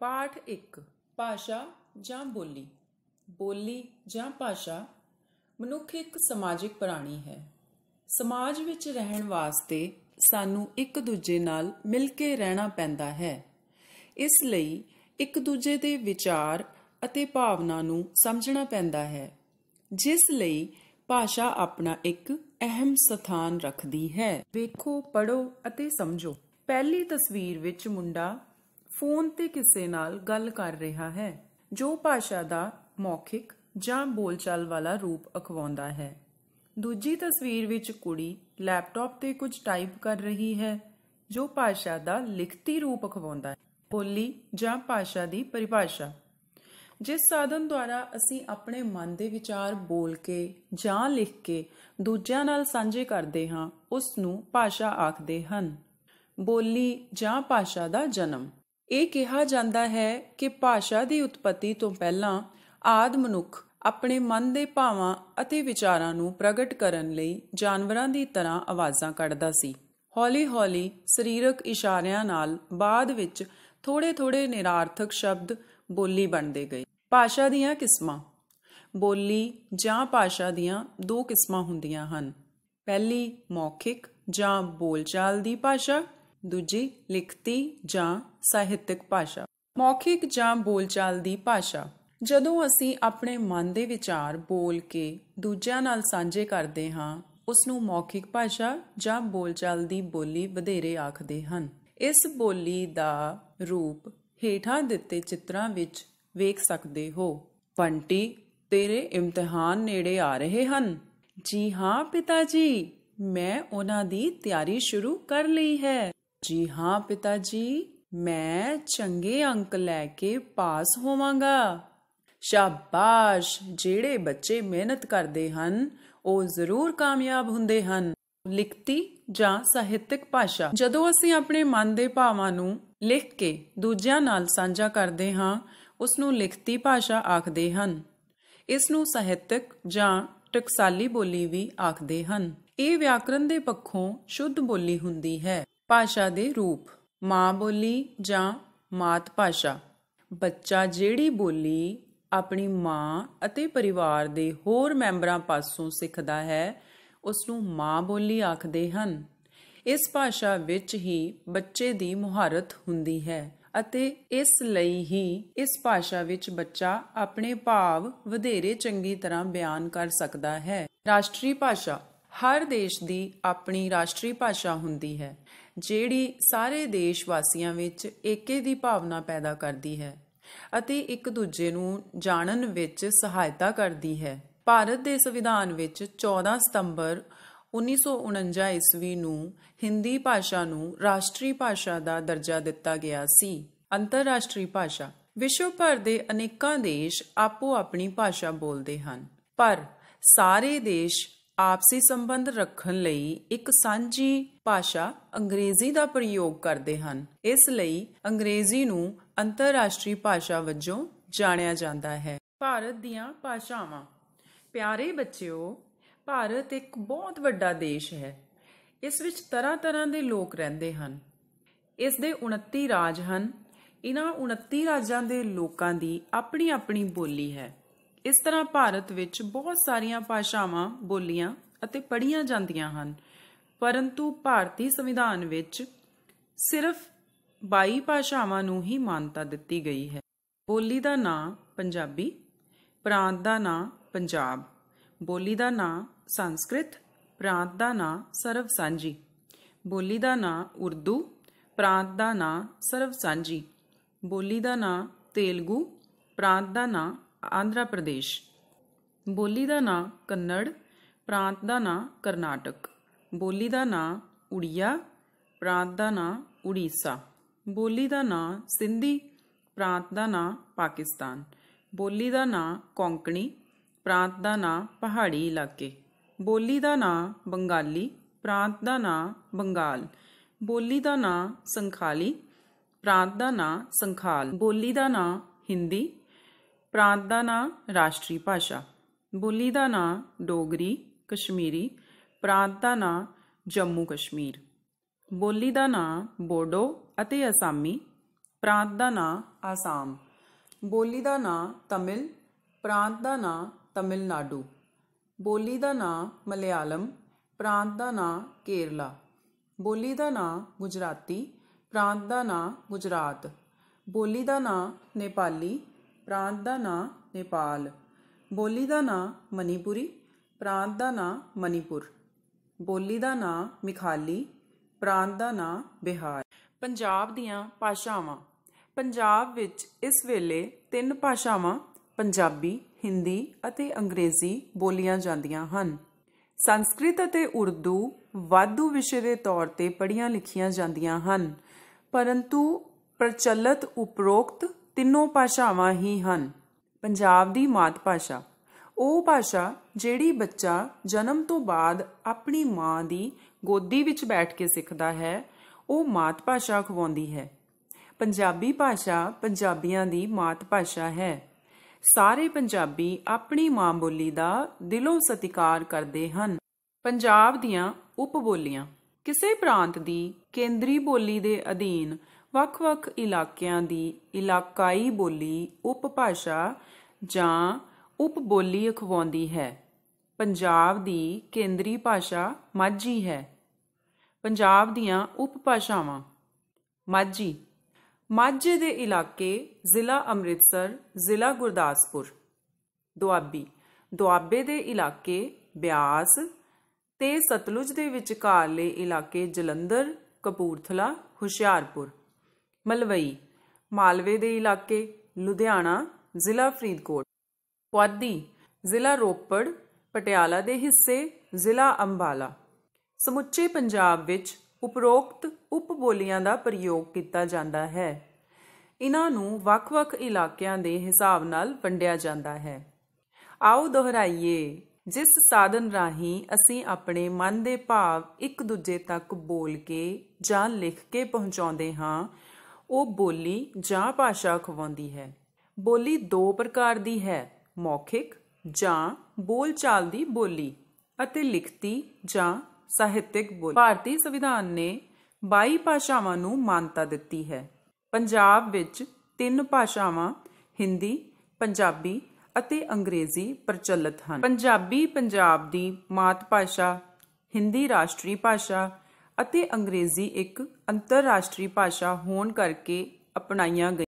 ਪਾਠ 1 ਭਾਸ਼ਾ ਜਾਂ ਬੋਲੀ ਬੋਲੀ ਜਾਂ ਭਾਸ਼ਾ ਮਨੁੱਖ ਇੱਕ ਸਮਾਜਿਕ ਪ੍ਰਾਣੀ ਹੈ ਸਮਾਜ ਵਿੱਚ ਰਹਿਣ ਵਾਸਤੇ ਸਾਨੂੰ ਇੱਕ ਦੂਜੇ ਨਾਲ ਮਿਲ ਕੇ ਰਹਿਣਾ ਪੈਂਦਾ ਹੈ ਇਸ ਲਈ ਇੱਕ ਦੂਜੇ ਦੇ ਵਿਚਾਰ ਅਤੇ ਭਾਵਨਾ ਨੂੰ ਸਮਝਣਾ ਪੈਂਦਾ ਹੈ ਜਿਸ ਲਈ ਭਾਸ਼ਾ ਆਪਣਾ ਇੱਕ ਅਹਿਮ ਸਥਾਨ ਰੱਖਦੀ ਹੈ ਵੇਖੋ ਪੜੋ ਅਤੇ ਸਮਝੋ ਪਹਿਲੀ ਤਸਵੀਰ ਵਿੱਚ ਮੁੰਡਾ ਫੋਨ ਤੇ ਕਿਸੇ ਨਾਲ ਗੱਲ ਕਰ ਰਿਹਾ ਹੈ ਜੋ ਭਾਸ਼ਾ ਦਾ ਮੌਖਿਕ ਜਾਂ ਬੋਲਚਾਲ ਵਾਲਾ ਰੂਪ ਅਖਵਾਉਂਦਾ ਹੈ ਦੂਜੀ ਤਸਵੀਰ ਵਿੱਚ ਕੁੜੀ ਲੈਪਟਾਪ ਤੇ ਕੁਝ ਟਾਈਪ ਕਰ ਰਹੀ ਹੈ ਜੋ ਭਾਸ਼ਾ ਦਾ ਲਿਖਤੀ ਰੂਪ ਅਖਵਾਉਂਦਾ ਹੈ ਬੋਲੀ ਜਾਂ ਭਾਸ਼ਾ ਦੀ ਪਰਿਭਾਸ਼ਾ ਜਿਸ ਸਾਧਨ ਦੁਆਰਾ ਅਸੀਂ ਆਪਣੇ ਮਨ ਦੇ ਵਿਚਾਰ ਬੋਲ ਕੇ ਜਾਂ ਲਿਖ ਕੇ ਦੂਜਿਆਂ ਨਾਲ ਸਾਂਝੇ ਕਰਦੇ ਹਾਂ ਉਸ ਨੂੰ ਭਾਸ਼ਾ ਆਖਦੇ ਹਨ ਬੋਲੀ ਜਾਂ ਭਾਸ਼ਾ ਦਾ ਜਨਮ ਇਹ ਕਿਹਾ ਜਾਂਦਾ ਹੈ ਕਿ ਭਾਸ਼ਾ ਦੀ ਉਤਪਤੀ ਤੋਂ ਪਹਿਲਾਂ ਆਦ ਮਨੁੱਖ ਆਪਣੇ ਮਨ ਦੇ ਭਾਵਾਂ ਅਤੇ ਵਿਚਾਰਾਂ ਨੂੰ ਪ੍ਰਗਟ ਕਰਨ ਲਈ ਜਾਨਵਰਾਂ ਦੀ ਤਰ੍ਹਾਂ ਆਵਾਜ਼ਾਂ ਕੱਢਦਾ ਸੀ ਹੌਲੀ-ਹੌਲੀ ਸਰੀਰਕ ਇਸ਼ਾਰਿਆਂ ਨਾਲ ਬਾਅਦ ਵਿੱਚ ਥੋੜੇ-ਥੋੜੇ ਨਿਰਾਰਥਕ ਸ਼ਬਦ ਬੋਲੀ ਬਣਦੇ ਗਏ ਭਾਸ਼ਾ ਦੀਆਂ ਕਿਸਮਾਂ ਬੋਲੀ ਜਾਂ ਭਾਸ਼ਾ ਦੀਆਂ ਦੋ ਕਿਸਮਾਂ ਹੁੰਦੀਆਂ ਹਨ ਪਹਿਲੀ ਮੌਖਿਕ ਜਾਂ ਬੋਲਚਾਲ ਦੀ ਭਾਸ਼ਾ ਦੂਜੀ ਲਿਖਤੀ ਜਾਂ ਸਾਹਿਤਕ ਭਾਸ਼ਾ ਮੌਖਿਕ ਜਾਂ ਬੋਲਚਾਲ ਦੀ ਭਾਸ਼ਾ ਜਦੋਂ ਅਸੀਂ ਆਪਣੇ ਮਨ ਦੇ ਵਿਚਾਰ ਬੋਲ ਕੇ ਦੂਜਿਆਂ ਨਾਲ ਸਾਂਝੇ ਕਰਦੇ ਹਾਂ ਉਸ ਨੂੰ ਮੌਖਿਕ ਭਾਸ਼ਾ ਜਾਂ ਬੋਲਚਾਲ ਦੀ ਬੋਲੀ ਵਧੇਰੇ ਆਖਦੇ ਹਨ ਇਸ ਬੋਲੀ ਦਾ ਰੂਪ ਹੇਠਾਂ ਦਿੱਤੇ ਚਿੱਤਰਾਂ ਵਿੱਚ ਵੇਖ ਸਕਦੇ ਹੋ ਪੰਟੀ ਤੇਰੇ ਇਮਤਿਹਾਨ ਨੇੜੇ ਆ ਰਹੇ ਹਨ ਜੀ ਹਾਂ ਪਿਤਾ ਜੀ ਮੈਂ ਉਹਨਾਂ ਦੀ ਤਿਆਰੀ ਸ਼ੁਰੂ ਕਰ ਲਈ ਹੈ ਜੀ ਹਾਂ ਪਿਤਾ ਜੀ ਮੈਂ ਚੰਗੇ ਅੰਕ ਲੈ ਕੇ ਪਾਸ ਹੋਵਾਂਗਾ ਸ਼ਾਬਾਸ਼ ਜਿਹੜੇ ਬੱਚੇ ਮਿਹਨਤ ਕਰਦੇ ਹਨ ਉਹ ਜ਼ਰੂਰ ਕਾਮਯਾਬ ਹੁੰਦੇ ਹਨ ਲਿਖਤੀ ਜਾਂ ਸਾਹਿਤਿਕ ਭਾਸ਼ਾ ਜਦੋਂ ਅਸੀਂ ਆਪਣੇ ਮਨ ਦੇ ਭਾਵਾਂ ਨੂੰ ਲਿਖ ਕੇ ਦੂਜਿਆਂ ਨਾਲ ਸਾਂਝਾ ਕਰਦੇ ਹਾਂ ਉਸ ਨੂੰ ਲਿਖਤੀ ਭਾਸ਼ਾ ਆਖਦੇ ਹਨ ਇਸ ਨੂੰ ਸਾਹਿਤਿਕ ਜਾਂ ਟਕਸਾਲੀ ਬੋਲੀ ਵੀ ਆਖਦੇ ਹਨ ਇਹ ਵਿਆਕਰਨ ਦੇ ਪੱਖੋਂ ਸ਼ੁੱਧ ਬੋਲੀ ਹੁੰਦੀ ਹੈ ਭਾਸ਼ਾ ਦੇ ਰੂਪ ਮਾਂ ਬੋਲੀ ਜਾਂ ਮਾਤ ਭਾਸ਼ਾ ਬੱਚਾ ਜਿਹੜੀ ਬੋਲੀ ਆਪਣੀ ਮਾਂ ਅਤੇ ਪਰਿਵਾਰ ਦੇ ਹੋਰ ਮੈਂਬਰਾਂ ਪਾਸੋਂ ਸਿੱਖਦਾ ਹੈ ਉਸ ਨੂੰ ਮਾਂ ਬੋਲੀ ਆਖਦੇ ਹਨ ਇਸ ਭਾਸ਼ਾ ਵਿੱਚ ਹੀ ਬੱਚੇ ਦੀ ਮੁਹਾਰਤ ਹੁੰਦੀ ਹੈ ਅਤੇ ਇਸ ਲਈ ਹੀ ਇਸ ਭਾਸ਼ਾ ਵਿੱਚ ਬੱਚਾ ਆਪਣੇ ਭਾਵ ਵਧੇਰੇ ਚੰਗੀ ਤਰ੍ਹਾਂ ਬਿਆਨ ਕਰ ਸਕਦਾ ਹੈ ਰਾਸ਼ਟਰੀ ਭਾਸ਼ਾ ਹਰ ਦੇਸ਼ ਦੀ ਆਪਣੀ ਰਾਸ਼ਟਰੀ ਭਾਸ਼ਾ ਹੁੰਦੀ ਹੈ ਜਿਹੜੀ ਸਾਰੇ ਦੇਸ਼ ਵਾਸੀਆਂ ਵਿੱਚ ਏਕੇ ਦੀ ਭਾਵਨਾ ਪੈਦਾ ਕਰਦੀ ਹੈ ਅਤੇ ਇੱਕ ਦੂਜੇ ਨੂੰ ਜਾਣਨ ਵਿੱਚ ਸਹਾਇਤਾ ਕਰਦੀ ਹੈ ਭਾਰਤ ਦੇ ਸੰਵਿਧਾਨ ਵਿੱਚ 14 ਸਤੰਬਰ 1949 ਈਸਵੀ ਨੂੰ ਹਿੰਦੀ ਭਾਸ਼ਾ ਨੂੰ ਰਾਸ਼ਟਰੀ ਭਾਸ਼ਾ ਦਾ ਦਰਜਾ ਦਿੱਤਾ ਗਿਆ ਸੀ ਅੰਤਰਰਾਸ਼ਟਰੀ ਭਾਸ਼ਾ ਵਿਸ਼ਵ ਭਰ ਦੇ ਅਨੇਕਾਂ ਦੇਸ਼ ਆਪੋ ਆਪਣੀ ਭਾਸ਼ਾ ਬੋਲਦੇ ਹਨ ਪਰ ਸਾਰੇ ਦੇਸ਼ ਆਪਸੀ ਸੰਬੰਧ ਰੱਖਣ ਲਈ ਇੱਕ ਸਾਂਝੀ ਭਾਸ਼ਾ ਅੰਗਰੇਜ਼ੀ ਦਾ ਪ੍ਰਯੋਗ ਕਰਦੇ ਹਨ ਇਸ ਲਈ ਅੰਗਰੇਜ਼ੀ ਨੂੰ ਅੰਤਰਰਾਸ਼ਟਰੀ ਭਾਸ਼ਾ ਵਜੋਂ ਜਾਣਿਆ ਜਾਂਦਾ ਹੈ ਭਾਰਤ ਦੀਆਂ ਭਾਸ਼ਾਵਾਂ ਪਿਆਰੇ ਬੱਚਿਓ ਭਾਰਤ ਇੱਕ ਬਹੁਤ ਵੱਡਾ ਦੇਸ਼ ਹੈ ਇਸ ਵਿੱਚ ਤਰ੍ਹਾਂ-ਤਰ੍ਹਾਂ ਦੇ ਲੋਕ ਰਹਿੰਦੇ ਹਨ ਇਸ ਦੇ 29 ਰਾਜ ਹਨ ਇਹਨਾਂ 29 ਰਾਜਾਂ ਦੇ ਲੋਕਾਂ ਦੀ ਆਪਣੀ ਆਪਣੀ ਬੋਲੀ ਹੈ ਇਸ ਤਰ੍ਹਾਂ ਭਾਰਤ ਵਿੱਚ ਬਹੁਤ ਸਾਰੀਆਂ ਭਾਸ਼ਾਵਾਂ ਬੋਲੀਆਂ ਅਤੇ ਪੜ੍ਹੀਆਂ ਜਾਂਦੀਆਂ ਹਨ ਪਰੰਤੂ ਭਾਰਤੀ ਸੰਵਿਧਾਨ ਵਿੱਚ ਸਿਰਫ 22 ਭਾਸ਼ਾਵਾਂ ਨੂੰ ਹੀ ਮਾਨਤਾ ਦਿੱਤੀ ਗਈ ਹੈ ਬੋਲੀ ਦਾ ਨਾਂ ਪੰਜਾਬੀ ਪ੍ਰਾਂਤ ਦਾ ਨਾਂ ਪੰਜਾਬ ਬੋਲੀ ਦਾ ਨਾਂ ਸੰਸਕ੍ਰਿਤ ਪ੍ਰਾਂਤ ਦਾ ਨਾਂ ਸਰਵ ਸਾਂਝੀ ਬੋਲੀ ਦਾ ਨਾਂ ਉਰਦੂ ਪ੍ਰਾਂਤ ਦਾ ਨਾਂ ਸਰਵ ਸਾਂਝੀ ਬੋਲੀ ਦਾ ਨਾਂ ਤੇਲਗੂ ਪ੍ਰਾਂਤ ਦਾ ਨਾਂ ਆਂਧਰਾ ਪ੍ਰਦੇਸ਼ ਬੋਲੀ ਦਾ ਨਾਂ ਕੰਨੜ ਪ੍ਰਾਂਤ ਦਾ ਨਾਂ ਕਰਨਾਟਕ ਬੋਲੀ ਦਾ ਨਾਂ ਉੜੀਆ ਪ੍ਰਾਂਤ ਦਾ ਨਾਂ ਉੜੀਸਾ ਬੋਲੀ ਦਾ ਨਾਂ ਸਿੰਧੀ ਪ੍ਰਾਂਤ ਦਾ ਨਾਂ ਪਾਕਿਸਤਾਨ ਬੋਲੀ ਦਾ ਨਾਂ ਕੋਂਕਣੀ ਪ੍ਰਾਂਤ ਦਾ ਨਾਂ ਪਹਾੜੀ ਇਲਾਕੇ ਬੋਲੀ ਦਾ ਨਾਂ ਬੰਗਾਲੀ ਪ੍ਰਾਂਤ ਦਾ ਨਾਂ ਬੰਗਾਲ ਬੋਲੀ ਦਾ ਨਾਂ ਸੰਖਾਲੀ ਪ੍ਰਾਂਤ ਦਾ ਨਾਂ ਸੰਖਾਲ ਬੋਲੀ ਦਾ ਨਾਂ ਹਿੰਦੀ ਪ੍ਰਾਂਤ ਦਾ ਨਾਂ ਰਾਸ਼ਟਰੀ ਭਾਸ਼ਾ ਬੋਲੀ ਦਾ ਨਾਂ ਡੋਗਰੀ ਕਸ਼ਮੀਰੀ ਪ੍ਰਾਂਤ ਦਾ ਨਾਂ ਜੰਮੂ ਕਸ਼ਮੀਰ ਬੋਲੀ ਦਾ ਨਾਂ ਬੋਡੋ ਅਤੇ ਅਸਾਮੀ ਪ੍ਰਾਂਤ ਦਾ ਨਾਂ ਆਸਾਮ ਬੋਲੀ ਦਾ ਨਾਂ ਤਮਿਲ ਪ੍ਰਾਂਤ ਦਾ ਨਾਂ ਤਮਿਲਨਾਡੂ ਬੋਲੀ ਦਾ ਨਾਂ ਮਲਿਆਲਮ ਪ੍ਰਾਂਤ ਦਾ ਨਾਂ ਕੇਰਲਾ ਬੋਲੀ ਦਾ ਨਾਂ ਗੁਜਰਾਤੀ ਪ੍ਰਾਂਤ ਦਾ ਨਾਂ ਗੁਜਰਾਤ ਬੋਲੀ ਦਾ ਨਾਂ ਨੇਪਾਲੀ ਪ੍ਰਾਂਤ ਦਾ ਨਾਂ ਨੇਪਾਲ ਬੋਲੀ ਦਾ ਨਾਂ ਮਨੀਪੁਰੀ ਪ੍ਰਾਂਤ ਦਾ ਨਾਂ ਮਨੀਪੁਰ ਬੋਲੀ ਦਾ ਨਾਂ ਮਿਖਾਲੀ ਪ੍ਰਾਂਤ ਦਾ ਨਾਂ ਬਿਹਾਰ ਪੰਜਾਬ ਦੀਆਂ ਭਾਸ਼ਾਵਾਂ ਪੰਜਾਬ ਵਿੱਚ ਇਸ ਵੇਲੇ ਤਿੰਨ ਭਾਸ਼ਾਵਾਂ ਪੰਜਾਬੀ ਹਿੰਦੀ ਅਤੇ ਅੰਗਰੇਜ਼ੀ ਬੋਲੀਆਂ ਜਾਂਦੀਆਂ ਹਨ ਸੰਸਕ੍ਰਿਤ ਅਤੇ ਉਰਦੂ ਵਾਧੂ ਵਿਸ਼ੇ ਦੇ ਤੌਰ ਤੇ ਪੜ੍ਹੀਆਂ ਲਿਖੀਆਂ ਜਾਂਦੀਆਂ ਹਨ ਪਰੰਤੂ ਪ੍ਰਚਲਿਤ ਉਪਰੋਕਤ ਤਿੰਨੋਂ ਭਾਸ਼ਾਵਾਂ ਹੀ ਹਨ ਪੰਜਾਬ ਦੀ ਮਾਤ ਭਾਸ਼ਾ ਉਹ ਭਾਸ਼ਾ ਜਿਹੜੀ ਬੱਚਾ ਜਨਮ ਤੋਂ ਬਾਅਦ ਆਪਣੀ ਮਾਂ ਦੀ ਗੋਦੀ ਵਿੱਚ ਬੈਠ ਕੇ ਸਿੱਖਦਾ ਹੈ ਉਹ ਮਾਤ ਭਾਸ਼ਾ ਖਵਾਉਂਦੀ ਹੈ ਪੰਜਾਬੀ ਭਾਸ਼ਾ ਪੰਜਾਬੀਆਂ ਦੀ ਮਾਤ ਭਾਸ਼ਾ ਹੈ ਸਾਰੇ ਪੰਜਾਬੀ ਆਪਣੀ ਮਾਂ ਬੋਲੀ ਦਾ ਦਿਲੋਂ ਸਤਿਕਾਰ ਕਰਦੇ ਹਨ ਪੰਜਾਬ ਦੀਆਂ ਉਪ ਬੋਲੀਆਂ ਕਿਸੇ ਪ੍ਰਾਂਤ ਦੀ ਕੇਂਦਰੀ ਬੋਲੀ ਦੇ ਅਧੀਨ ਵੱਖ-ਵੱਖ ਇਲਾਕਿਆਂ ਦੀ ਇਲਾਕਾਈ ਬੋਲੀ ਉਪਭਾਸ਼ਾ ਜਾਂ ਉਪਬੋਲੀ ਅਖਵਾਉਂਦੀ ਹੈ ਪੰਜਾਬ ਦੀ ਕੇਂਦਰੀ ਭਾਸ਼ਾ ਮਾਝੀ ਹੈ ਪੰਜਾਬ ਦੀਆਂ ਉਪਭਾਸ਼ਾਵਾਂ ਮਾਝੀ ਮਾਝੇ ਦੇ ਇਲਾਕੇ ਜ਼ਿਲ੍ਹਾ ਅੰਮ੍ਰਿਤਸਰ ਜ਼ਿਲ੍ਹਾ ਗੁਰਦਾਸਪੁਰ ਦੁਆਬੀ ਦੁਆਬੇ ਦੇ ਇਲਾਕੇ ਬਿਆਸ ਤੇ ਸਤਲੁਜ ਦੇ ਵਿਚਕਾਰਲੇ ਇਲਾਕੇ ਜਲੰਧਰ ਕਪੂਰਥਲਾ ਹੁਸ਼ਿਆਰਪੁਰ ਮਲਵਈ ਮਾਲਵੇ ਦੇ ਇਲਾਕੇ ਲੁਧਿਆਣਾ ਜ਼ਿਲ੍ਹਾ ਫਰੀਦਕੋਟ ਪੁਆਧੀ ਜ਼ਿਲ੍ਹਾ ਰੋਪੜ ਪਟਿਆਲਾ ਦੇ ਹਿੱਸੇ ਜ਼ਿਲ੍ਹਾ ਅੰਬਾਲਾ ਸਮੁੱਚੇ ਪੰਜਾਬ ਵਿੱਚ ਉਪਰੋਕਤ ਉਪਬੋਲੀਆਂ ਦਾ ਪ੍ਰਯੋਗ ਕੀਤਾ ਜਾਂਦਾ ਹੈ ਇਹਨਾਂ ਨੂੰ ਵੱਖ-ਵੱਖ ਇਲਾਕਿਆਂ ਦੇ ਹਿਸਾਬ ਨਾਲ ਵੰਡਿਆ ਜਾਂਦਾ ਹੈ ਆਓ ਦੁਹਰਾਈਏ ਜਿਸ ਸਾਧਨ ਰਾਹੀਂ ਅਸੀਂ ਆਪਣੇ ਮਨ ਦੇ ਭਾਵ ਇੱਕ ਦੂਜੇ ਤੱਕ ਬੋਲ ਕੇ ਜਾਂ ਲਿਖ ਕੇ ਪਹੁੰਚਾਉਂਦੇ ਹਾਂ ਉਹ ਬੋਲੀ ਜਾਂ ਭਾਸ਼ਾ ਖਵਾਉਂਦੀ ਹੈ ਬੋਲੀ ਦੋ ਪ੍ਰਕਾਰ ਦੀ ਹੈ ਮੌਖਿਕ ਜਾਂ ਬੋਲਚਾਲ ਦੀ ਬੋਲੀ ਅਤੇ ਲਿਖਤੀ ਜਾਂ ਸਾਹਿਤਿਕ ਬੋਲੀ ਭਾਰਤੀ ਸੰਵਿਧਾਨ ਨੇ 22 ਭਾਸ਼ਾਵਾਂ ਨੂੰ ਮਾਨਤਾ ਦਿੱਤੀ ਹੈ ਪੰਜਾਬ ਵਿੱਚ ਤਿੰਨ ਭਾਸ਼ਾਵਾਂ ਹਿੰਦੀ ਪੰਜਾਬੀ ਅਤੇ ਅੰਗਰੇਜ਼ੀ ਪ੍ਰਚਲਿਤ ਹਨ ਪੰਜਾਬੀ ਪੰਜਾਬ ਦੀ ਮਾਤ ਭਾਸ਼ਾ ਹਿੰਦੀ ਰਾਸ਼ਟਰੀ ਭਾਸ਼ਾ ਅਤੇ ਅੰਗਰੇਜ਼ੀ ਇੱਕ ਅੰਤਰਰਾਸ਼ਟਰੀ ਭਾਸ਼ਾ ਹੋਣ ਕਰਕੇ ਅਪਣਾਈਆਂ ਗਈਆਂ